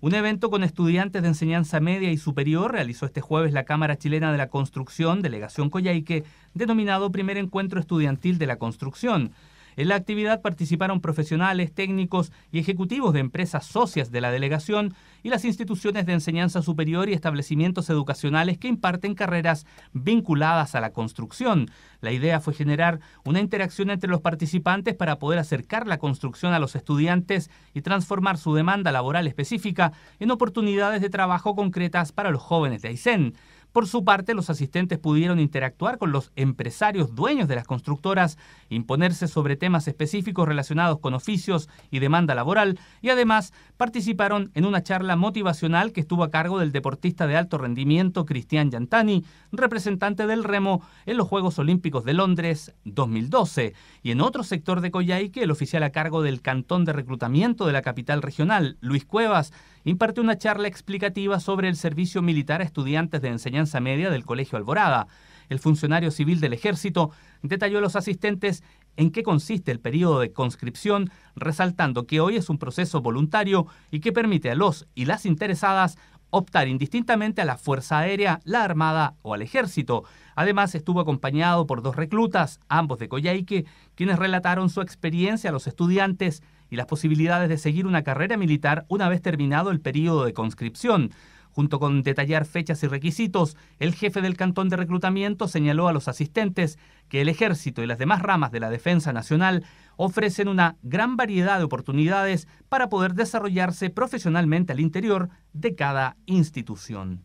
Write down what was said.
Un evento con estudiantes de enseñanza media y superior realizó este jueves la Cámara Chilena de la Construcción, Delegación Coyhaique, denominado Primer Encuentro Estudiantil de la Construcción. En la actividad participaron profesionales, técnicos y ejecutivos de empresas socias de la delegación y las instituciones de enseñanza superior y establecimientos educacionales que imparten carreras vinculadas a la construcción. La idea fue generar una interacción entre los participantes para poder acercar la construcción a los estudiantes y transformar su demanda laboral específica en oportunidades de trabajo concretas para los jóvenes de Aysén. Por su parte, los asistentes pudieron interactuar con los empresarios dueños de las constructoras, imponerse sobre temas específicos relacionados con oficios y demanda laboral y además participaron en una charla motivacional que estuvo a cargo del deportista de alto rendimiento Cristian Yantani, representante del remo en los Juegos Olímpicos de Londres 2012 y en otro sector de Coyhaique el oficial a cargo del Cantón de Reclutamiento de la capital regional, Luis Cuevas, impartió una charla explicativa sobre el servicio militar a estudiantes de enseñanza media del Colegio Alborada. El funcionario civil del ejército detalló a los asistentes en qué consiste el periodo de conscripción, resaltando que hoy es un proceso voluntario y que permite a los y las interesadas optar indistintamente a la Fuerza Aérea, la Armada o al Ejército. Además, estuvo acompañado por dos reclutas, ambos de Coyhaique, quienes relataron su experiencia a los estudiantes y las posibilidades de seguir una carrera militar una vez terminado el periodo de conscripción. Junto con detallar fechas y requisitos, el jefe del Cantón de Reclutamiento señaló a los asistentes que el Ejército y las demás ramas de la Defensa Nacional ofrecen una gran variedad de oportunidades para poder desarrollarse profesionalmente al interior de cada institución.